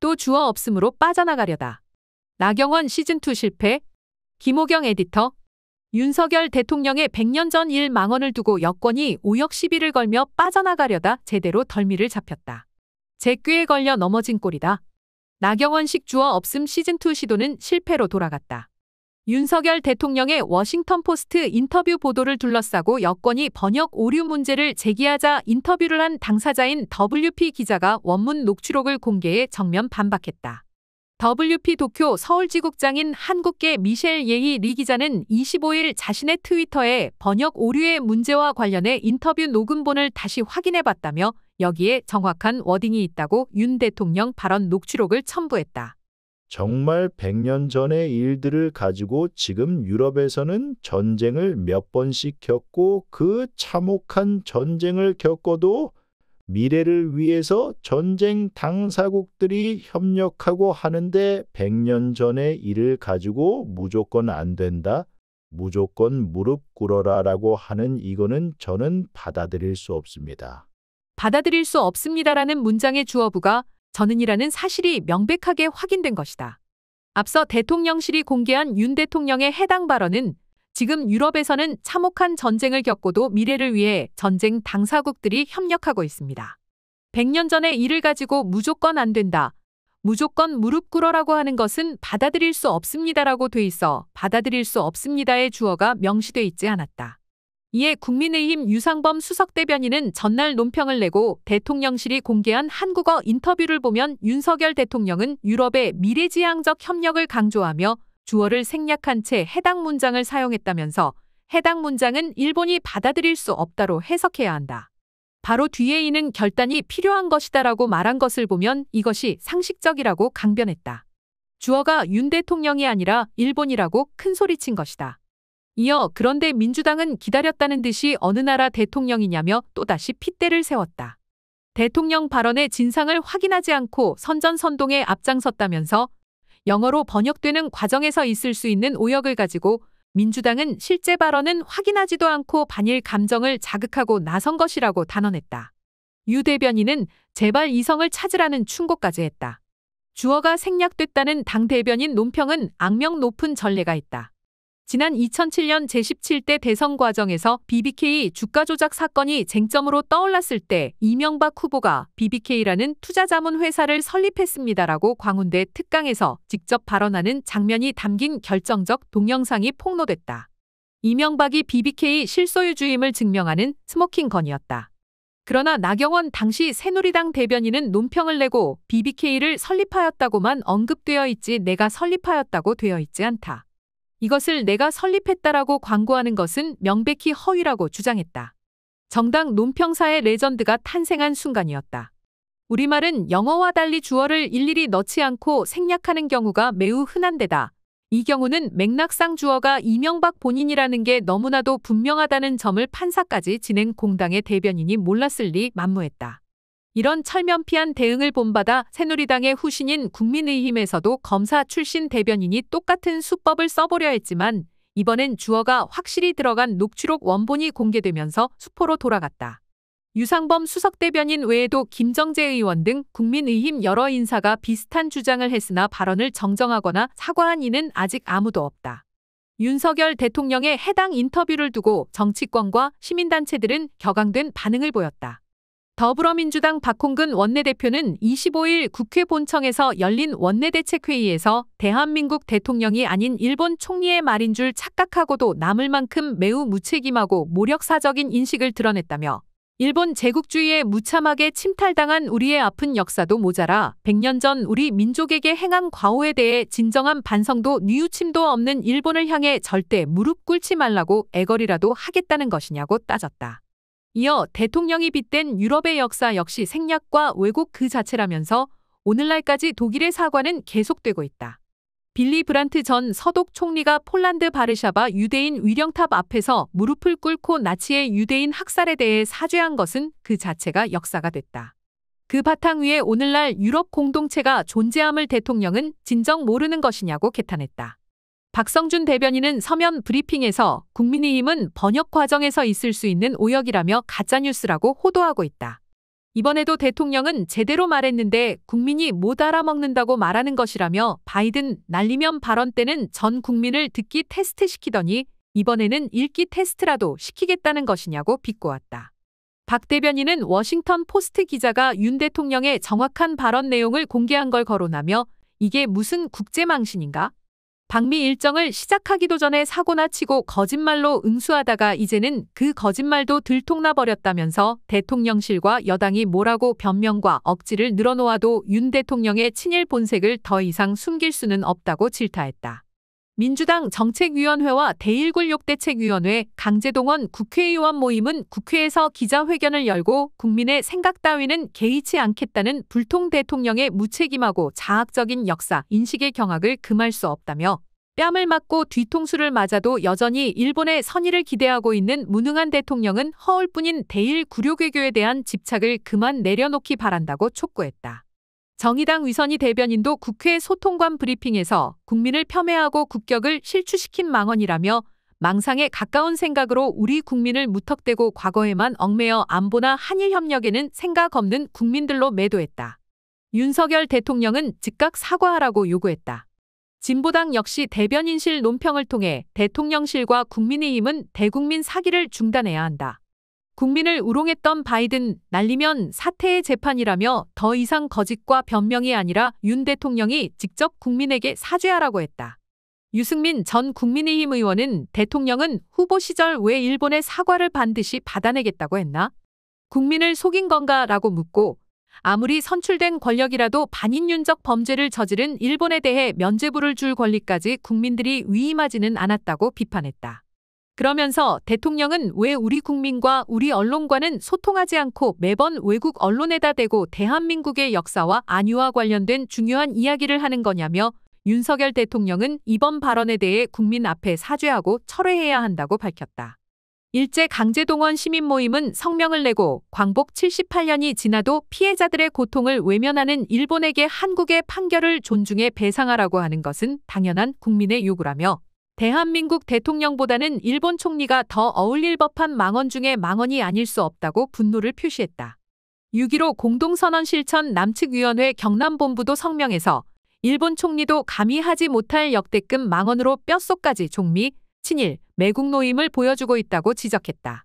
또 주어 없음으로 빠져나가려다. 나경원 시즌2 실패, 김호경 에디터, 윤석열 대통령의 100년 전 일 망언을 두고 여권이 오역 시비를 걸며 빠져나가려다 제대로 덜미를 잡혔다. 제꾀에 걸려 넘어진 꼴이다. 나경원식 주어 없음 시즌2 시도는 실패로 돌아갔다. 윤석열 대통령의 워싱턴 포스트 인터뷰 보도를 둘러싸고 여권이 번역 오류 문제를 제기하자 인터뷰를 한 당사자인 WP 기자가 원문 녹취록을 공개해 정면 반박했다. WP 도쿄 서울지국장인 한국계 미셸 예이 리 기자는 25일 자신의 트위터에 번역 오류의 문제와 관련해 인터뷰 녹음본을 다시 확인해 봤다며 여기에 정확한 워딩이 있다고 윤 대통령 발언 녹취록을 첨부했다. 정말 100년 전의 일들을 가지고 지금 유럽에서는 전쟁을 몇 번씩 겪고 그 참혹한 전쟁을 겪어도 미래를 위해서 전쟁 당사국들이 협력하고 하는데 100년 전의 일을 가지고 무조건 안 된다, 무조건 무릎 꿇어라 라고 하는 이거는 저는 받아들일 수 없습니다. 받아들일 수 없습니다라는 문장의 주어부가 전은이라는 사실이 명백하게 확인된 것이다. 앞서 대통령실이 공개한 윤 대통령의 해당 발언은 지금 유럽에서는 참혹한 전쟁을 겪고도 미래를 위해 전쟁 당사국들이 협력하고 있습니다. 100년 전에 이를 가지고 무조건 안 된다. 무조건 무릎 꿇어라고 하는 것은 받아들일 수 없습니다라고 돼 있어 받아들일 수 없습니다의 주어가 명시돼 있지 않았다. 이에 국민의힘 유상범 수석대변인은 전날 논평을 내고 대통령실이 공개한 한국어 인터뷰를 보면 윤석열 대통령은 유럽의 미래지향적 협력을 강조하며 주어를 생략한 채 해당 문장을 사용했다면서 해당 문장은 일본이 받아들일 수 없다로 해석해야 한다. 바로 뒤에 있는 결단이 필요한 것이다라고 말한 것을 보면 이것이 상식적이라고 강변했다. 주어가 윤 대통령이 아니라 일본이라고 큰소리친 것이다. 이어 그런데 민주당은 기다렸다는 듯이 어느 나라 대통령이냐며 또다시 핏대를 세웠다. 대통령 발언의 진상을 확인하지 않고 선전선동에 앞장섰다면서 영어로 번역되는 과정에서 있을 수 있는 오역을 가지고 민주당은 실제 발언은 확인하지도 않고 반일 감정을 자극하고 나선 것이라고 단언했다. 유 대변인은 제발 이성을 찾으라는 충고까지 했다. 주어가 생략됐다는 당 대변인 논평은 악명 높은 전례가 있다. 지난 2007년 제17대 대선 과정에서 BBK 주가 조작 사건이 쟁점으로 떠올랐을 때 이명박 후보가 BBK라는 투자자문 회사를 설립했습니다라고 광운대 특강에서 직접 발언하는 장면이 담긴 결정적 동영상이 폭로됐다. 이명박이 BBK 실소유주임을 증명하는 스모킹건이었다. 그러나 나경원 당시 새누리당 대변인은 논평을 내고 BBK를 설립하였다고만 언급되어 있지 내가 설립하였다고 되어 있지 않다. 이것을 내가 설립했다라고 광고하는 것은 명백히 허위라고 주장했다. 정당 논평사의 레전드가 탄생한 순간이었다. 우리말은 영어와 달리 주어를 일일이 넣지 않고 생략하는 경우가 매우 흔한 데다 이 경우는 맥락상 주어가 이명박 본인이라는 게 너무나도 분명하다는 점을 판사까지 진행 공당의 대변인이 몰랐을 리 만무했다. 이런 철면피한 대응을 본받아 새누리당의 후신인 국민의힘에서도 검사 출신 대변인이 똑같은 수법을 써보려 했지만 이번엔 주어가 확실히 들어간 녹취록 원본이 공개되면서 수포로 돌아갔다. 유상범 수석대변인 외에도 김정재 의원 등 국민의힘 여러 인사가 비슷한 주장을 했으나 발언을 정정하거나 사과한 이는 아직 아무도 없다. 윤석열 대통령의 해당 인터뷰를 두고 정치권과 시민단체들은 격앙된 반응을 보였다. 더불어민주당 박홍근 원내대표는 25일 국회 본청에서 열린 원내대책회의에서 대한민국 대통령이 아닌 일본 총리의 말인 줄 착각하고도 남을 만큼 매우 무책임하고 모력사적인 인식을 드러냈다며 일본 제국주의에 무참하게 침탈당한 우리의 아픈 역사도 모자라 100년 전 우리 민족에게 행한 과오에 대해 진정한 반성도 뉘우침도 없는 일본을 향해 절대 무릎 꿇지 말라고 애걸이라도 하겠다는 것이냐고 따졌다. 이어 대통령이 빗댄 유럽의 역사 역시 생략과 왜곡 그 자체라면서 오늘날까지 독일의 사과는 계속되고 있다. 빌리 브란트 전 서독 총리가 폴란드 바르샤바 유대인 위령탑 앞에서 무릎을 꿇고 나치의 유대인 학살에 대해 사죄한 것은 그 자체가 역사가 됐다. 그 바탕 위에 오늘날 유럽 공동체가 존재함을 대통령은 진정 모르는 것이냐고 개탄했다. 박성준 대변인은 서면 브리핑에서 국민의힘은 번역 과정에서 있을 수 있는 오역이라며 가짜뉴스라고 호도하고 있다. 이번에도 대통령은 제대로 말했는데 국민이 못 알아먹는다고 말하는 것이라며 바이든 날리면 발언 때는 전 국민을 듣기 테스트 시키더니 이번에는 읽기 테스트라도 시키겠다는 것이냐고 비꼬았다. 박 대변인은 워싱턴 포스트 기자가 윤 대통령의 정확한 발언 내용을 공개한 걸 거론하며 이게 무슨 국제망신인가? 방미 일정을 시작하기도 전에 사고나 치고 거짓말로 응수하다가 이제는 그 거짓말도 들통나 버렸다면서 대통령실과 여당이 뭐라고 변명과 억지를 늘어놓아도 윤 대통령의 친일 본색을 더 이상 숨길 수는 없다고 질타했다. 민주당 정책위원회와 대일굴욕대책위원회 강제동원 국회의원 모임은 국회에서 기자회견을 열고 국민의 생각 따위는 개의치 않겠다는 불통 대통령의 무책임하고 자학적인 역사, 인식의 경악을 금할 수 없다며 뺨을 맞고 뒤통수를 맞아도 여전히 일본의 선의를 기대하고 있는 무능한 대통령은 허울뿐인 대일 굴욕외교에 대한 집착을 그만 내려놓기 바란다고 촉구했다. 정의당 위선이 대변인도 국회 소통관 브리핑에서 국민을 폄훼하고 국격을 실추시킨 망언이라며 망상에 가까운 생각으로 우리 국민을 무턱대고 과거에만 얽매여 안보나 한일협력에는 생각 없는 국민들로 매도했다. 윤석열 대통령은 즉각 사과하라고 요구했다. 진보당 역시 대변인실 논평을 통해 대통령실과 국민의힘은 대국민 사기를 중단해야 한다. 국민을 우롱했던 바이든 날리면 사태의 재판이라며 더 이상 거짓과 변명이 아니라 윤 대통령이 직접 국민에게 사죄하라고 했다. 유승민 전 국민의힘 의원은 대통령은 후보 시절 왜 일본의 사과를 반드시 받아내겠다고 했나? 국민을 속인 건가? 라고 묻고 아무리 선출된 권력이라도 반인륜적 범죄를 저지른 일본에 대해 면죄부를 줄 권리까지 국민들이 위임하지는 않았다고 비판했다. 그러면서 대통령은 왜 우리 국민과 우리 언론과는 소통하지 않고 매번 외국 언론에다 대고 대한민국의 역사와 안유와 관련된 중요한 이야기를 하는 거냐며 윤석열 대통령은 이번 발언에 대해 국민 앞에 사죄하고 철회해야 한다고 밝혔다. 일제 강제동원 시민 모임은 성명을 내고 광복 78년이 지나도 피해자들의 고통을 외면하는 일본에게 한국의 판결을 존중해 배상하라고 하는 것은 당연한 국민의 요구라며 대한민국 대통령보다는 일본 총리가 더 어울릴 법한 망언 중에 망언이 아닐 수 없다고 분노를 표시했다. 6.15 공동선언 실천 남측위원회 경남본부도 성명에서 일본 총리도 감히 하지 못할 역대급 망언으로 뼛속까지 종미, 친일, 매국 노임을 보여주고 있다고 지적했다.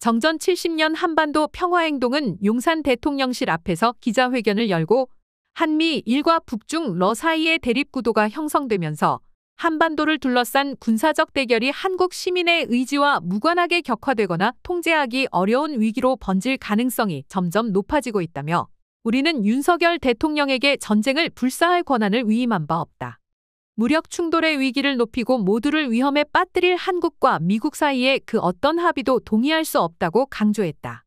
정전 70년 한반도 평화행동은 용산 대통령실 앞에서 기자회견을 열고 한미 일과 북중 러 사이의 대립구도가 형성되면서 한반도를 둘러싼 군사적 대결이 한국 시민의 의지와 무관하게 격화되거나 통제하기 어려운 위기로 번질 가능성이 점점 높아지고 있다며 우리는 윤석열 대통령에게 전쟁을 불사할 권한을 위임한 바 없다. 무력 충돌의 위기를 높이고 모두를 위험에 빠뜨릴 한국과 미국 사이에그 어떤 합의도 동의할 수 없다고 강조했다.